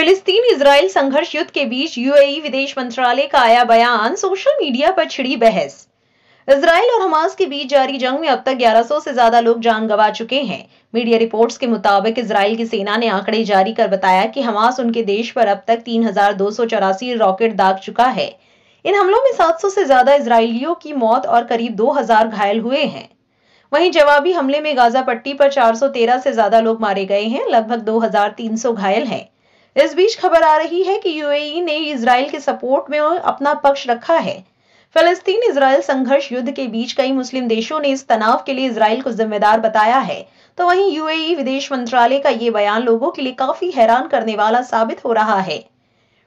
फिलिस्तीन इसराइल संघर्ष युद्ध के बीच यूएई विदेश मंत्रालय का आया बयान सोशल मीडिया पर छिड़ी बहस इसराइल और हमास के बीच जारी जंग में अब तक 1100 से ज्यादा लोग जान गंवा चुके हैं मीडिया रिपोर्ट्स के मुताबिक इसराइल की सेना ने आंकड़े जारी कर बताया कि हमास उनके देश पर अब तक तीन रॉकेट दाग चुका है इन हमलों में 700 से ज्यादा इसराइलियों की मौत और करीब 2000 घायल हुए हैं वहीं जवाबी हमले में गाजा पट्टी पर 413 से ज्यादा लोग मारे गए हैं लगभग 2300 घायल हैं इस बीच खबर आ रही है कि यूएई ने इसराइल के सपोर्ट में अपना पक्ष रखा है फिलिस्तीन इसराइल संघर्ष युद्ध के बीच कई मुस्लिम देशों ने इस तनाव के लिए इसराइल को जिम्मेदार बताया है तो वहीं यूएई विदेश मंत्रालय का ये बयान लोगों के लिए काफी हैरान करने वाला साबित हो रहा है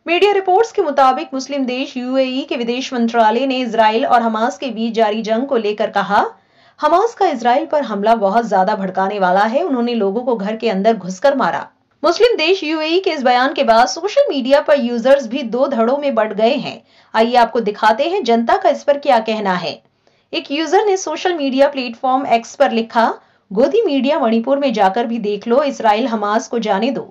मीडिया रिपोर्ट्स के मुताबिक मुस्लिम देश यूएई के विदेश मंत्रालय ने इसराइल और हमास के बीच जारी जंग को लेकर कहा हमास का इसराइल पर हमला बहुत ज्यादा भड़काने वाला है उन्होंने लोगों को घर के अंदर घुसकर मारा मुस्लिम देश यूएई के इस बयान के बाद सोशल मीडिया पर यूजर्स भी दो धड़ों में बढ़ गए हैं आइए आपको दिखाते हैं जनता का इस पर क्या कहना है एक यूजर ने सोशल मीडिया प्लेटफॉर्म एक्स पर लिखा गोदी मीडिया मणिपुर में जाकर भी देख लो इसराइल हमास को जाने दो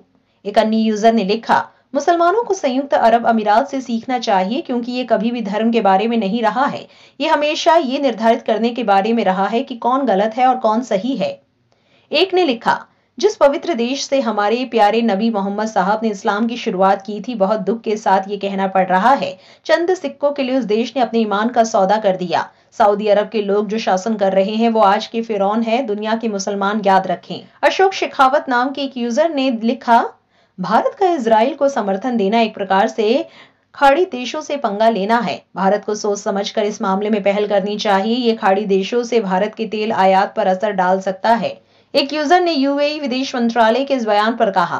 एक अन्य यूजर ने लिखा मुसलमानों को संयुक्त अरब अमीरात से सीखना चाहिए क्योंकि ये कभी भी धर्म के बारे में नहीं रहा है ये हमेशा ये निर्धारित करने के बारे में रहा है कि कौन गलत है और कौन सही है एक ने लिखा जिस पवित्र देश से हमारे प्यारे नबी मोहम्मद साहब ने इस्लाम की शुरुआत की थी बहुत दुख के साथ ये कहना पड़ रहा है चंद सिक्कों के लिए उस देश ने अपने ईमान का सौदा कर दिया सऊदी अरब के लोग जो शासन कर रहे हैं वो आज के फिरौन है दुनिया के मुसलमान याद रखें अशोक शेखावत नाम के एक यूजर ने लिखा भारत का इसराइल को समर्थन देना एक प्रकार से खाड़ी देशों से पंगा लेना है भारत को सोच समझकर इस मामले में पहल करनी चाहिए ये खाड़ी देशों से भारत के तेल आयात पर असर डाल सकता है एक यूजर ने यूएई e विदेश मंत्रालय के इस बयान पर कहा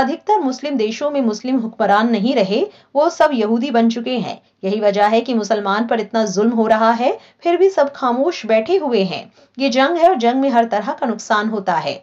अधिकतर मुस्लिम देशों में मुस्लिम हुक्मरान नहीं रहे वो सब यहूदी बन चुके हैं यही वजह है कि मुसलमान पर इतना जुल्म हो रहा है फिर भी सब खामोश बैठे हुए हैं ये जंग है और जंग में हर तरह का नुकसान होता है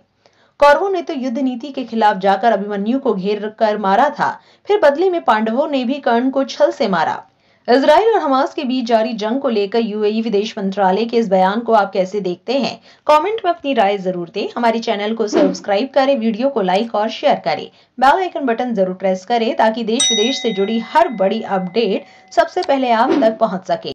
कौरवों ने तो युद्ध नीति के खिलाफ जाकर अभिमन्यु को घेर कर मारा था फिर बदले में पांडवों ने भी कर्ण को छल से मारा इसराइल और हमास के बीच जारी जंग को लेकर यूएई विदेश मंत्रालय के इस बयान को आप कैसे देखते हैं कमेंट में अपनी राय जरूर दें हमारे चैनल को सब्सक्राइब करें वीडियो को लाइक और शेयर करें बेल आइकन बटन जरूर प्रेस करें ताकि देश विदेश से जुड़ी हर बड़ी अपडेट सबसे पहले आप तक पहुंच सके